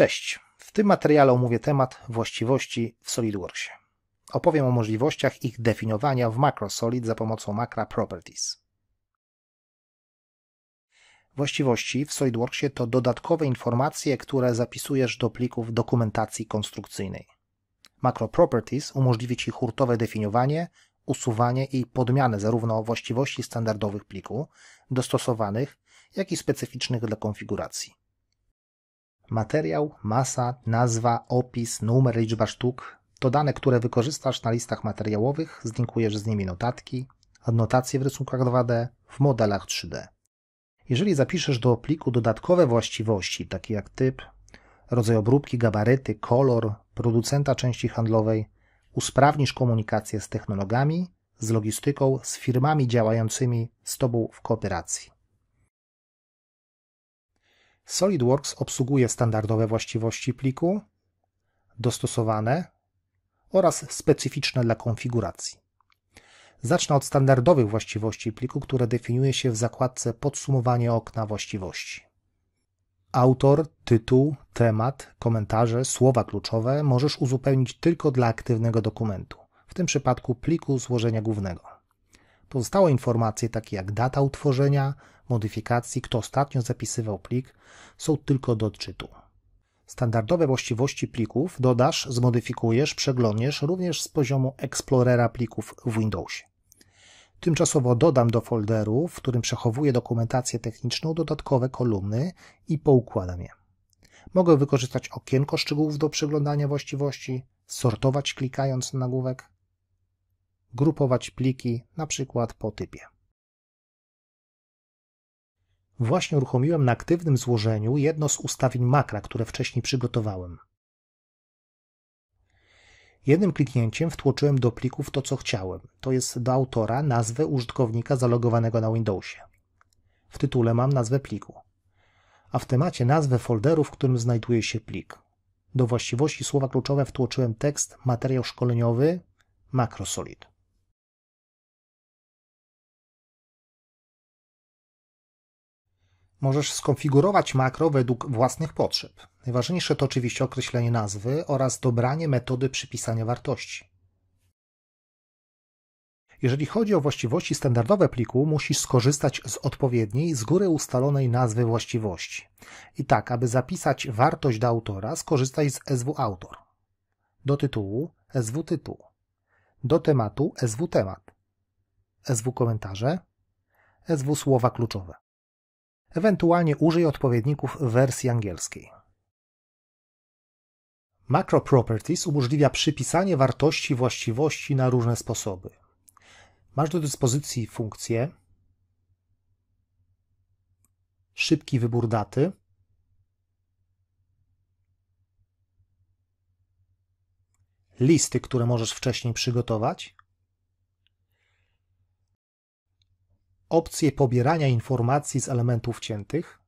Cześć. W tym materiale omówię temat właściwości w SolidWorksie. Opowiem o możliwościach ich definiowania w MacroSolid za pomocą Macra Properties. Właściwości w SolidWorksie to dodatkowe informacje, które zapisujesz do plików dokumentacji konstrukcyjnej. Macro Properties umożliwi Ci hurtowe definiowanie, usuwanie i podmianę zarówno właściwości standardowych pliku, dostosowanych, jak i specyficznych dla konfiguracji. Materiał, masa, nazwa, opis, numer, liczba sztuk to dane, które wykorzystasz na listach materiałowych, zlinkujesz z nimi notatki, adnotacje w rysunkach 2D, w modelach 3D. Jeżeli zapiszesz do pliku dodatkowe właściwości, takie jak typ, rodzaj obróbki, gabaryty, kolor, producenta części handlowej, usprawnisz komunikację z technologami, z logistyką, z firmami działającymi z Tobą w kooperacji. SolidWorks obsługuje standardowe właściwości pliku, dostosowane oraz specyficzne dla konfiguracji. Zacznę od standardowych właściwości pliku, które definiuje się w zakładce Podsumowanie okna właściwości. Autor, tytuł, temat, komentarze, słowa kluczowe możesz uzupełnić tylko dla aktywnego dokumentu, w tym przypadku pliku złożenia głównego. Pozostałe informacje takie jak data utworzenia, modyfikacji, kto ostatnio zapisywał plik, są tylko do odczytu. Standardowe właściwości plików dodasz, zmodyfikujesz, przeglądniesz również z poziomu Explorera plików w Windowsie. Tymczasowo dodam do folderu, w którym przechowuję dokumentację techniczną, dodatkowe kolumny i poukładam je. Mogę wykorzystać okienko szczegółów do przeglądania właściwości, sortować klikając na nagłówek, grupować pliki, na przykład po typie. Właśnie uruchomiłem na aktywnym złożeniu jedno z ustawień makra, które wcześniej przygotowałem. Jednym kliknięciem wtłoczyłem do plików to, co chciałem, to jest do autora nazwę użytkownika zalogowanego na Windowsie. W tytule mam nazwę pliku, a w temacie nazwę folderu, w którym znajduje się plik. Do właściwości słowa kluczowe wtłoczyłem tekst materiał szkoleniowy Macrosolid. Możesz skonfigurować makro według własnych potrzeb. Najważniejsze to oczywiście określenie nazwy oraz dobranie metody przypisania wartości. Jeżeli chodzi o właściwości standardowe pliku, musisz skorzystać z odpowiedniej, z góry ustalonej nazwy właściwości. I tak, aby zapisać wartość do autora, skorzystaj z SW Autor. Do tytułu SW Tytuł. Do tematu SW Temat. SW Komentarze. SW Słowa Kluczowe. Ewentualnie użyj odpowiedników w wersji angielskiej. Macro Properties umożliwia przypisanie wartości właściwości na różne sposoby. Masz do dyspozycji funkcję szybki wybór daty, listy, które możesz wcześniej przygotować, opcję pobierania informacji z elementów ciętych,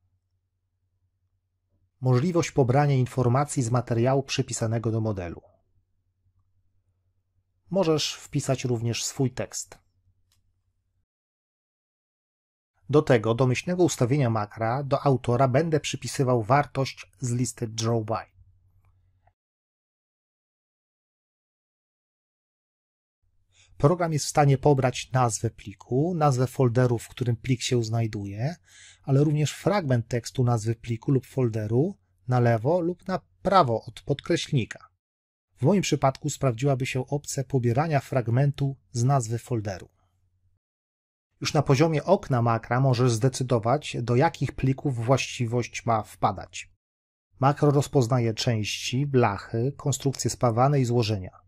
możliwość pobrania informacji z materiału przypisanego do modelu. Możesz wpisać również swój tekst. Do tego domyślnego ustawienia makra do autora będę przypisywał wartość z listy draw by. Program jest w stanie pobrać nazwę pliku, nazwę folderu, w którym plik się znajduje, ale również fragment tekstu nazwy pliku lub folderu na lewo lub na prawo od podkreślnika. W moim przypadku sprawdziłaby się opcja pobierania fragmentu z nazwy folderu. Już na poziomie okna makra możesz zdecydować, do jakich plików właściwość ma wpadać. Makro rozpoznaje części, blachy, konstrukcje spawane i złożenia.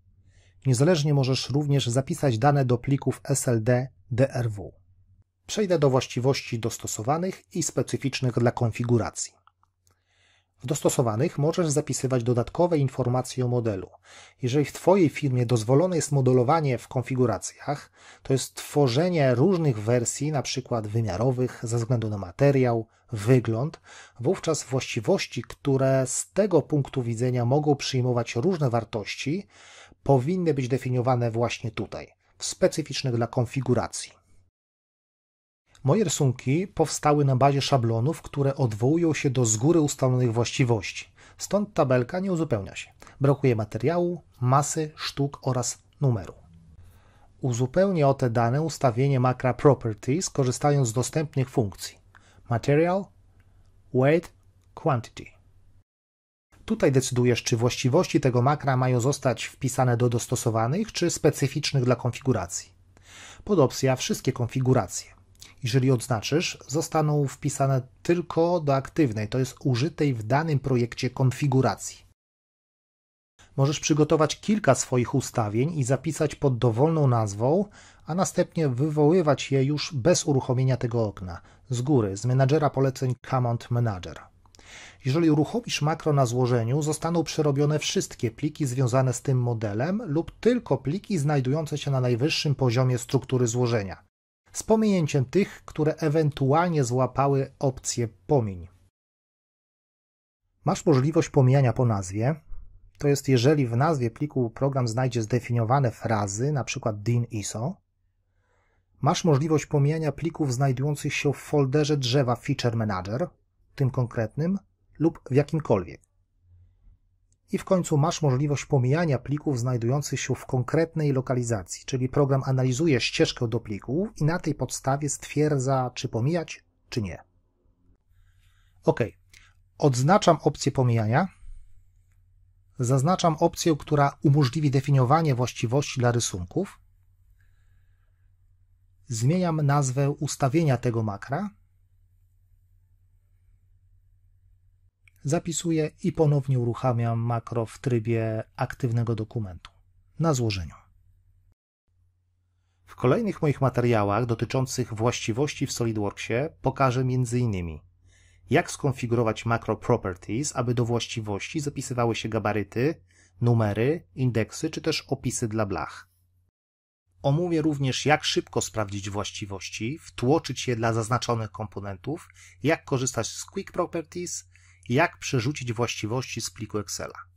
Niezależnie możesz również zapisać dane do plików SLD DRW. Przejdę do właściwości dostosowanych i specyficznych dla konfiguracji. W dostosowanych możesz zapisywać dodatkowe informacje o modelu. Jeżeli w Twojej firmie dozwolone jest modelowanie w konfiguracjach, to jest tworzenie różnych wersji, np. wymiarowych, ze względu na materiał, wygląd, wówczas właściwości, które z tego punktu widzenia mogą przyjmować różne wartości, powinny być definiowane właśnie tutaj, w specyficznych dla konfiguracji. Moje rysunki powstały na bazie szablonów, które odwołują się do z góry ustalonych właściwości. Stąd tabelka nie uzupełnia się. Brakuje materiału, masy, sztuk oraz numeru. Uzupełnię o te dane ustawienie makra Properties korzystając z dostępnych funkcji Material, Weight, Quantity. Tutaj decydujesz, czy właściwości tego makra mają zostać wpisane do dostosowanych, czy specyficznych dla konfiguracji. Pod opcja wszystkie konfiguracje. Jeżeli odznaczysz, zostaną wpisane tylko do aktywnej, to jest użytej w danym projekcie konfiguracji. Możesz przygotować kilka swoich ustawień i zapisać pod dowolną nazwą, a następnie wywoływać je już bez uruchomienia tego okna, z góry, z menadżera poleceń Command Manager. Jeżeli uruchomisz makro na złożeniu, zostaną przerobione wszystkie pliki związane z tym modelem lub tylko pliki znajdujące się na najwyższym poziomie struktury złożenia, z pominięciem tych, które ewentualnie złapały opcję pomiń. Masz możliwość pomijania po nazwie, to jest jeżeli w nazwie pliku program znajdzie zdefiniowane frazy, np. DIN ISO, masz możliwość pomijania plików znajdujących się w folderze drzewa Feature Manager – tym konkretnym lub w jakimkolwiek. I w końcu masz możliwość pomijania plików znajdujących się w konkretnej lokalizacji, czyli program analizuje ścieżkę do plików i na tej podstawie stwierdza, czy pomijać, czy nie. OK. Odznaczam opcję pomijania. Zaznaczam opcję, która umożliwi definiowanie właściwości dla rysunków. Zmieniam nazwę ustawienia tego makra zapisuję i ponownie uruchamiam makro w trybie aktywnego dokumentu na złożeniu. W kolejnych moich materiałach dotyczących właściwości w SolidWorksie pokażę m.in. jak skonfigurować makro properties, aby do właściwości zapisywały się gabaryty, numery, indeksy czy też opisy dla blach. Omówię również, jak szybko sprawdzić właściwości, wtłoczyć je dla zaznaczonych komponentów, jak korzystać z Quick Properties, jak przerzucić właściwości z pliku Excela.